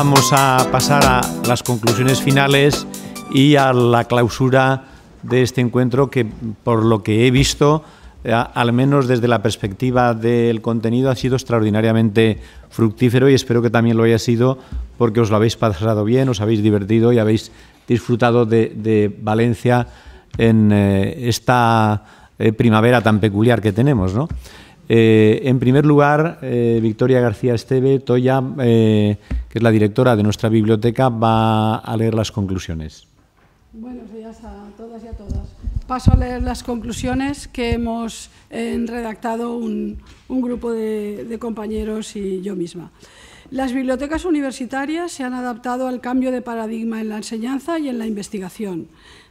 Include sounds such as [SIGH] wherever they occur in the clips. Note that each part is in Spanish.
vamos a pasar a las conclusiones finales y a la clausura de este encuentro que, por lo que he visto, eh, al menos desde la perspectiva del contenido, ha sido extraordinariamente fructífero y espero que también lo haya sido porque os lo habéis pasado bien, os habéis divertido y habéis disfrutado de, Valencia en eh, esta eh, primavera tan peculiar que tenemos, ¿no? Eh, en primer lugar, eh, Victoria García Esteve Toya, eh, que es la directora de nuestra biblioteca, va a leer las conclusiones. Buenos días a todas y a todas. Paso a leer las conclusiones que hemos redactado un, grupo de compañeros y yo misma. Las bibliotecas universitarias se han adaptado al cambio de paradigma en la enseñanza y en la investigación,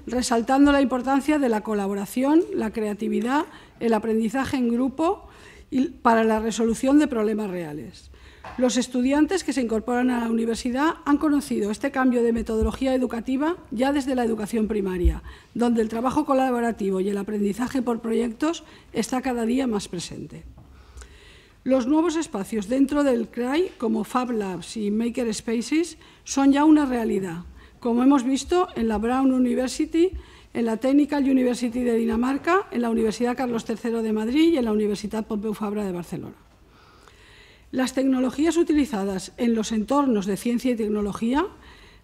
resaltando la importancia de la colaboración, la creatividad, el aprendizaje en grupo y para la resolución de problemas reales. Los estudiantes que se incorporan a la universidad han conocido este cambio de metodología educativa ya desde la educación primaria, donde el trabajo colaborativo y el aprendizaje por proyectos está cada día más presente. Los nuevos espacios dentro del CRAI, como Fab Labs y Maker Spaces, son ya una realidad, como hemos visto en la Brown University, en la Technical University de Dinamarca, en la Universidad Carlos III de Madrid y en la Universidad Pompeu Fabra de Barcelona. Las tecnologías utilizadas en los entornos de ciencia y tecnología,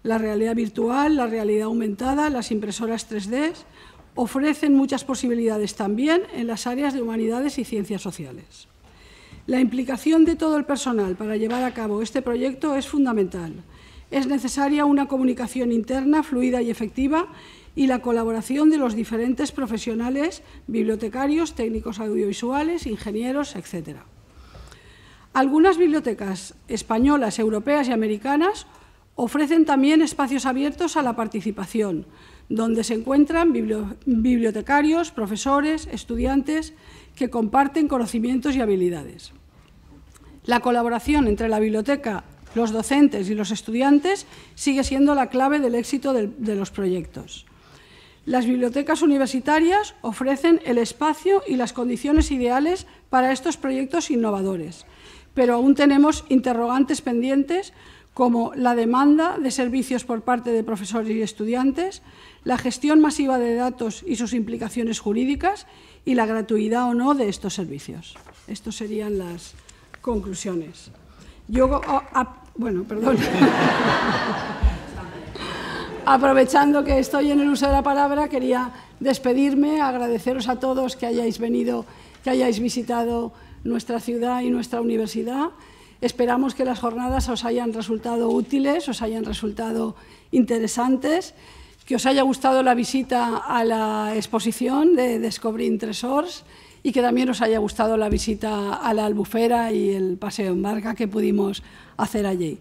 la realidad virtual, la realidad aumentada, las impresoras 3D, ofrecen muchas posibilidades también en las áreas de humanidades y ciencias sociales. La implicación de todo el personal para llevar a cabo este proyecto es fundamental. Es necesaria una comunicación interna fluida y efectiva y la colaboración de los diferentes profesionales, bibliotecarios, técnicos audiovisuales, ingenieros, etc. Algunas bibliotecas españolas, europeas y americanas ofrecen también espacios abiertos a la participación, donde se encuentran bibliotecarios, profesores, estudiantes que comparten conocimientos y habilidades. La colaboración entre la biblioteca, los docentes y los estudiantes sigue siendo la clave del éxito de los proyectos. Las bibliotecas universitarias ofrecen el espacio y las condiciones ideales para estos proyectos innovadores, pero aún tenemos interrogantes pendientes como la demanda de servicios por parte de profesores y estudiantes, la gestión masiva de datos y sus implicaciones jurídicas y la gratuidad o no de estos servicios. Estas serían las conclusiones. Yo, oh, bueno, perdón. [LAUGHS] Aprovechando que estoy en el uso de la palabra, quería despedirme, agradeceros a todos que hayáis venido, que hayáis visitado nuestra ciudad y nuestra universidad. Esperamos que las jornadas os hayan resultado útiles, os hayan resultado interesantes, que os haya gustado la visita a la exposición de Discover Tresors y que también os haya gustado la visita a la albufera y el paseo en barca que pudimos hacer allí.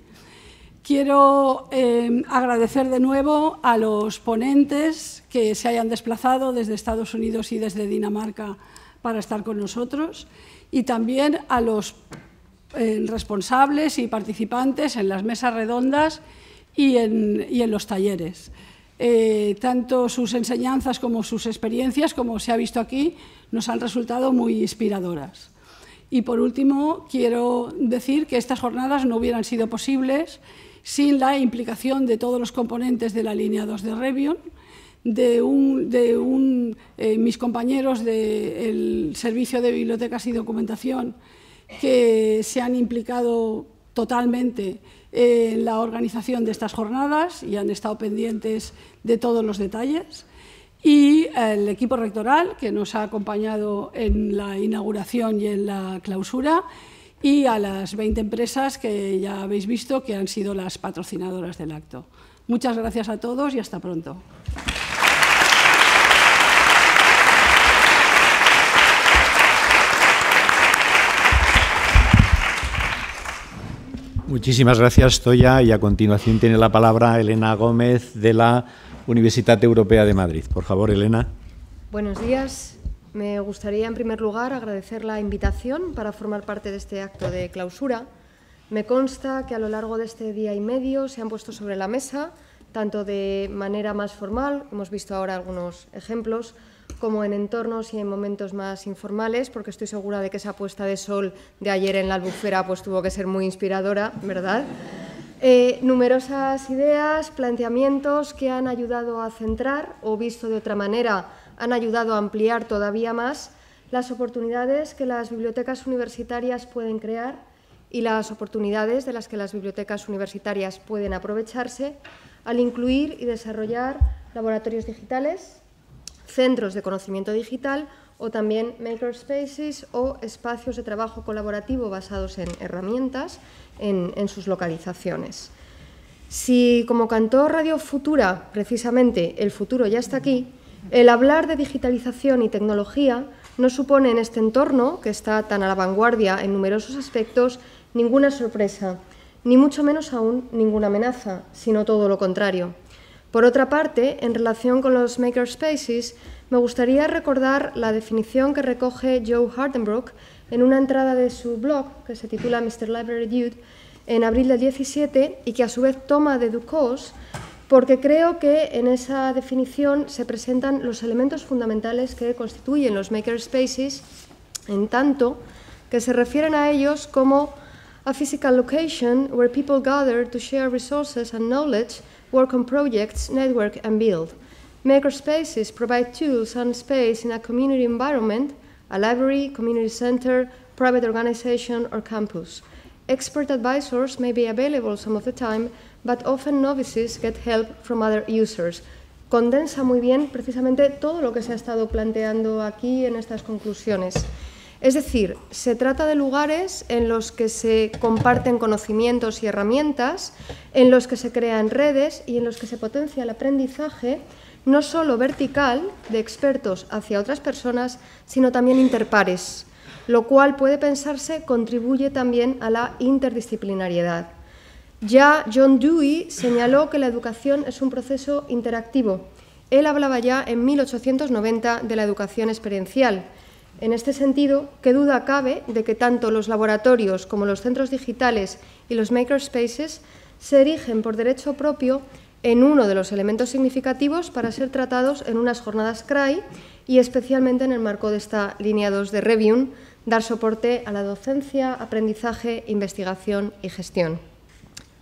Quiero eh, agradecer de nuevo a los ponentes que se hayan desplazado desde Estados Unidos y desde Dinamarca para estar con nosotros y también a los responsables y participantes en las mesas redondas y en, los talleres. Eh, tanto sus enseñanzas como sus experiencias, como se ha visto aquí, nos han resultado muy inspiradoras. Y por último, quiero decir que estas jornadas no hubieran sido posibles sin la implicación de todos los componentes de la línea 2 de Revion, de, de eh, mis compañeros del Servicio de Bibliotecas y Documentación que se han implicado totalmente en la organización de estas jornadas y han estado pendientes de todos los detalles. Y el equipo rectoral, que nos ha acompañado en la inauguración y en la clausura, y a las 20 empresas que ya habéis visto que han sido las patrocinadoras del acto. Muchas gracias a todos y hasta pronto. Muchísimas gracias, Toya. Y a continuación tiene la palabra Elena Gómez de la Universidad Europea de Madrid. Por favor, Elena. Buenos días. Me gustaría, en primer lugar, agradecer la invitación para formar parte de este acto de clausura. Me consta que a lo largo de este día y medio se han puesto sobre la mesa, tanto de manera más formal, hemos visto ahora algunos ejemplos, como en entornos y en momentos más informales, porque estoy segura de que esa puesta de sol de ayer en la albufera pues, tuvo que ser muy inspiradora, ¿verdad? Eh, numerosas ideas, planteamientos que han ayudado a centrar, o visto de otra manera, han ayudado a ampliar todavía más las oportunidades que las bibliotecas universitarias pueden crear y las oportunidades de las que las bibliotecas universitarias pueden aprovecharse al incluir y desarrollar laboratorios digitales, centros de conocimiento digital o también makerspaces o espacios de trabajo colaborativo basados en herramientas en, sus localizaciones. Si, como cantó Radio Futura, precisamente el futuro ya está aquí, el hablar de digitalización y tecnología no supone en este entorno, que está tan a la vanguardia en numerosos aspectos, ninguna sorpresa, ni mucho menos aún ninguna amenaza, sino todo lo contrario. Por otra parte, en relación con los makerspaces, me gustaría recordar la definición que recoge Joe Hardenbrook en una entrada de su blog que se titula Mr. Library Dude en abril del 17 y que a su vez toma de Ducos porque creo que en esa definición se presentan los elementos fundamentales que constituyen los makerspaces en tanto que se refieren a ellos como a physical location where people gather to share resources and knowledge work on projects, network, and build. Makerspaces provide tools and space in a community environment, a library, community center, private organization, or campus. Expert advisors may be available some of the time, but often novices get help from other users. Condensa muy bien precisamente todo lo que se ha estado planteando aquí en estas conclusiones. Es decir, se trata de lugares en los que se comparten conocimientos y herramientas, en los que se crean redes y en los que se potencia el aprendizaje, no solo vertical de expertos hacia otras personas, sino también interpares, lo cual puede pensarse contribuye también a la interdisciplinariedad. Ya John Dewey señaló que la educación es un proceso interactivo. Él hablaba ya en 1890 de la educación experiencial en este sentido, qué duda cabe de que tanto los laboratorios como los centros digitales y los makerspaces se erigen por derecho propio en uno de los elementos significativos para ser tratados en unas jornadas CRAI y especialmente en el marco de esta línea 2 de Revium, dar soporte a la docencia, aprendizaje, investigación y gestión.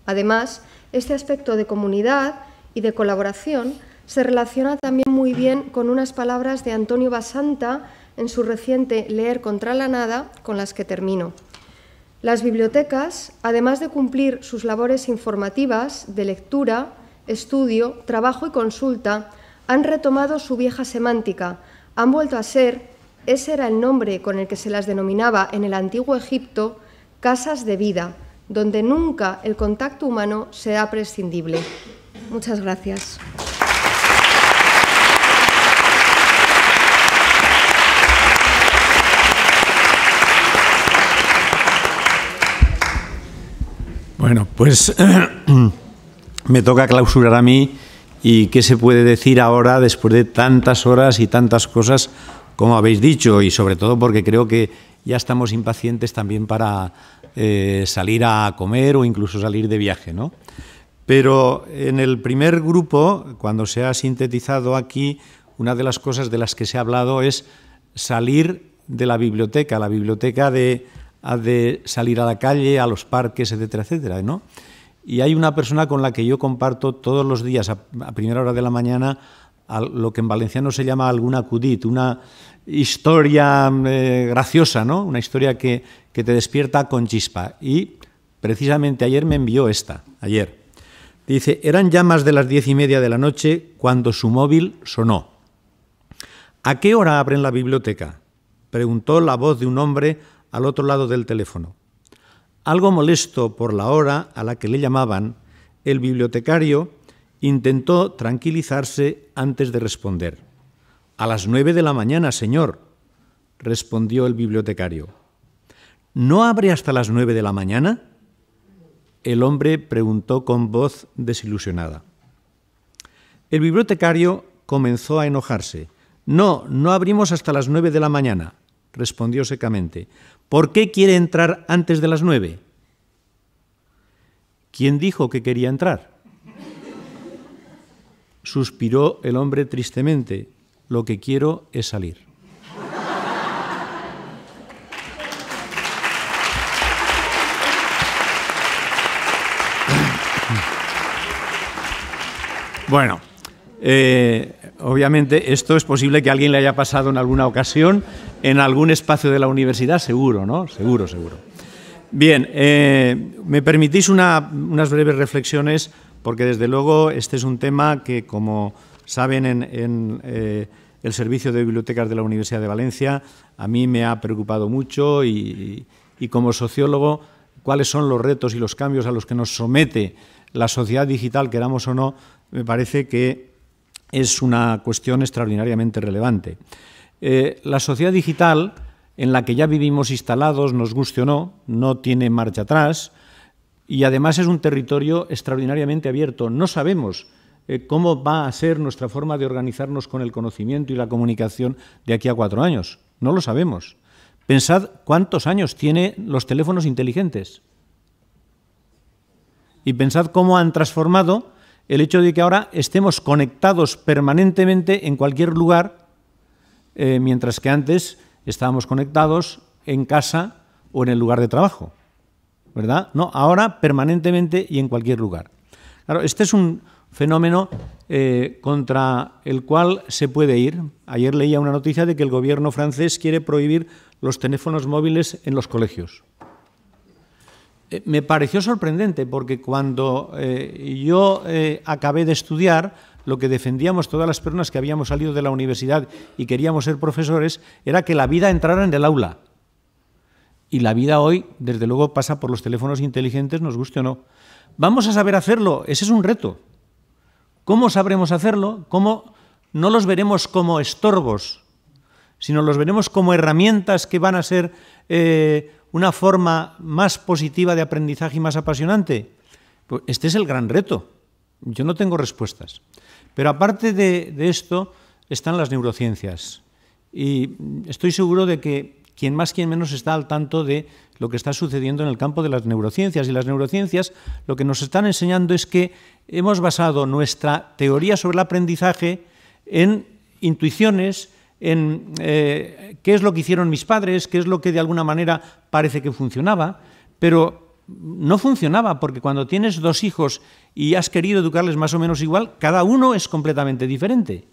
Además, este aspecto de comunidad y de colaboración se relaciona también muy bien con unas palabras de Antonio Basanta en su reciente Leer contra la nada, con las que termino. Las bibliotecas, además de cumplir sus labores informativas de lectura, estudio, trabajo y consulta, han retomado su vieja semántica, han vuelto a ser, ese era el nombre con el que se las denominaba en el antiguo Egipto, casas de vida, donde nunca el contacto humano sea prescindible. Muchas gracias. Bueno, pues [CLEARS THROAT] me toca clausurar a mí y qué se puede decir ahora después de tantas horas y tantas cosas como habéis dicho y sobre todo porque creo que ya estamos impacientes también para eh, salir a comer o incluso salir de viaje, ¿no? Pero en el primer grupo, cuando se ha sintetizado aquí, una de las cosas de las que se ha hablado es salir de la biblioteca, la biblioteca de ha de salir a la calle, a los parques, etcétera, etcétera, ¿no? Y hay una persona con la que yo comparto todos los días, a, primera hora de la mañana, a lo que en valenciano se llama alguna cudit, una historia eh, graciosa, ¿no? Una historia que, que te despierta con chispa. Y precisamente ayer me envió esta, ayer. Dice, eran ya más de las diez y media de la noche cuando su móvil sonó. ¿A qué hora abren la biblioteca? preguntó la voz de un hombre al otro lado del teléfono. Algo molesto por la hora a la que le llamaban, el bibliotecario intentó tranquilizarse antes de responder. A las nueve de la mañana, señor, respondió el bibliotecario. ¿No abre hasta las nueve de la mañana? El hombre preguntó con voz desilusionada. El bibliotecario comenzó a enojarse. No, no abrimos hasta las nueve de la mañana respondió secamente, ¿por qué quiere entrar antes de las nueve? ¿Quién dijo que quería entrar? Suspiró el hombre tristemente, lo que quiero es salir. Bueno, eh, obviamente esto es posible que a alguien le haya pasado en alguna ocasión en algún espacio de la universidad, seguro, ¿no? Seguro, seguro. Bien, eh, me permitís unas breves reflexiones, porque desde luego este es un tema que, como saben, en, eh, el Servicio de Bibliotecas de la Universidad de Valencia a mí me ha preocupado mucho y, y como sociólogo, cuáles son los retos y los cambios a los que nos somete la sociedad digital, queramos o no, me parece que es una cuestión extraordinariamente relevante. Eh, la sociedad digital en la que ya vivimos instalados, nos guste o no, no tiene marcha atrás y además es un territorio extraordinariamente abierto. No sabemos eh, cómo va a ser nuestra forma de organizarnos con el conocimiento y la comunicación de aquí a cuatro años. No lo sabemos. Pensad cuántos años tienen los teléfonos inteligentes. Y pensad cómo han transformado el hecho de que ahora estemos conectados permanentemente en cualquier lugar eh, mientras que antes estábamos conectados en casa o en el lugar de trabajo. ¿Verdad? No, ahora permanentemente y en cualquier lugar. Claro, este es un fenómeno eh, contra el cual se puede ir. Ayer leía una noticia de que el gobierno francés quiere prohibir los teléfonos móviles en los colegios. Eh, me pareció sorprendente porque cuando yo acabé de estudiar, lo que defendíamos todas las personas que habíamos salido de la universidad y queríamos ser profesores era que la vida entrara en el aula. Y la vida hoy, desde luego, pasa por los teléfonos inteligentes, nos guste o no. Vamos a saber hacerlo, ese es un reto. ¿Cómo sabremos hacerlo? ¿Cómo no los veremos como estorbos, sino los veremos como herramientas que van a ser eh, una forma más positiva de aprendizaje y más apasionante? Pues este es el gran reto. Yo no tengo respuestas. Pero aparte de, esto están las neurociencias. Y estoy seguro de que quien más, quien menos está al tanto de lo que está sucediendo en el campo de las neurociencias. Y las neurociencias lo que nos están enseñando es que hemos basado nuestra teoría sobre el aprendizaje en intuiciones, en eh, qué es lo que hicieron mis padres, qué es lo que de alguna manera parece que funcionaba, pero no funcionaba, porque cuando tienes dos hijos y has querido educarles más o menos igual, cada uno es completamente diferente.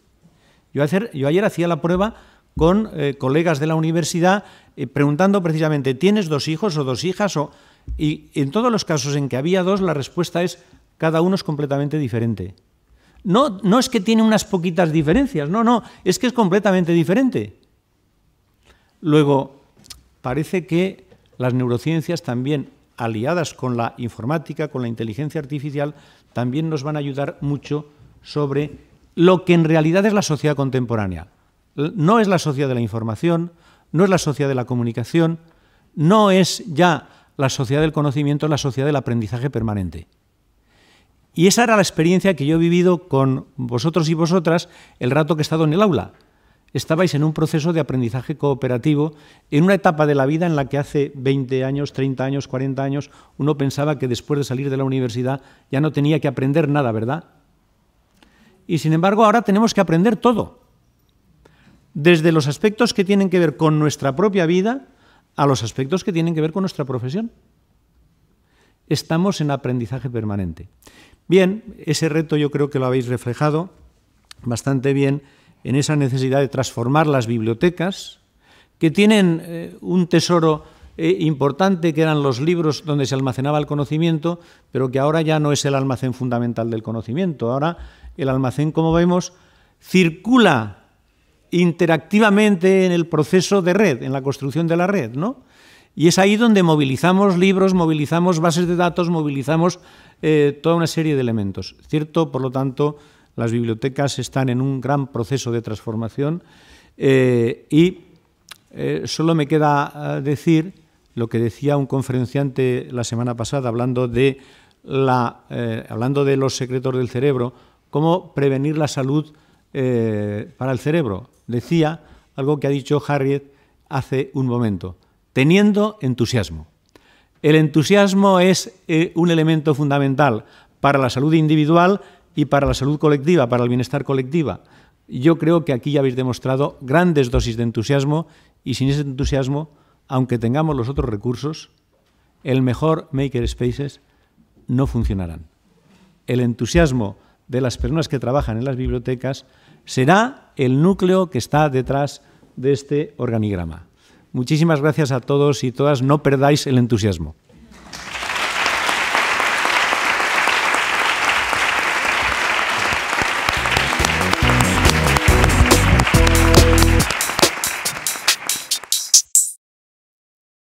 Yo, ayer hacía la prueba con eh, colegas de la universidad eh, preguntando precisamente, ¿tienes dos hijos o dos hijas? O, y en todos los casos en que había dos, la respuesta es, cada uno es completamente diferente. No, no es que tiene unas poquitas diferencias, no, no, es que es completamente diferente. Luego, parece que las neurociencias también aliadas con la informática, con la inteligencia artificial, también nos van a ayudar mucho sobre lo que en realidad es la sociedad contemporánea. No es la sociedad de la información, no es la sociedad de la comunicación, no es ya la sociedad del conocimiento, es la sociedad del aprendizaje permanente. Y esa era la experiencia que yo he vivido con vosotros y vosotras el rato que he estado en el aula estabais en un proceso de aprendizaje cooperativo, en una etapa de la vida en la que hace 20 años, 30 años, 40 años, uno pensaba que después de salir de la universidad ya no tenía que aprender nada, ¿verdad? Y sin embargo, ahora tenemos que aprender todo, desde los aspectos que tienen que ver con nuestra propia vida a los aspectos que tienen que ver con nuestra profesión. Estamos en aprendizaje permanente. Bien, ese reto yo creo que lo habéis reflejado bastante bien en esa necesidad de transformar las bibliotecas, que tienen eh, un tesoro eh, importante que eran los libros donde se almacenaba el conocimiento, pero que ahora ya no es el almacén fundamental del conocimiento. Ahora el almacén, como vemos, circula interactivamente en el proceso de red, en la construcción de la red, ¿no? Y es ahí donde movilizamos libros, movilizamos bases de datos, movilizamos eh, toda una serie de elementos. Cierto, por lo tanto, las bibliotecas están en un gran proceso de transformación eh, y eh, solo me queda eh, decir lo que decía un conferenciante la semana pasada hablando de, la, hablando de los secretos del cerebro, cómo prevenir la salud para el cerebro. Decía algo que ha dicho Harriet hace un momento, teniendo entusiasmo. El entusiasmo es un elemento fundamental para la salud individual y para la salud colectiva, para el bienestar colectiva. Yo creo que aquí ya habéis demostrado grandes dosis de entusiasmo y sin ese entusiasmo, aunque tengamos los otros recursos, el mejor Maker Spaces no funcionarán. El entusiasmo de las personas que trabajan en las bibliotecas será el núcleo que está detrás de este organigrama. Muchísimas gracias a todos y todas. No perdáis el entusiasmo.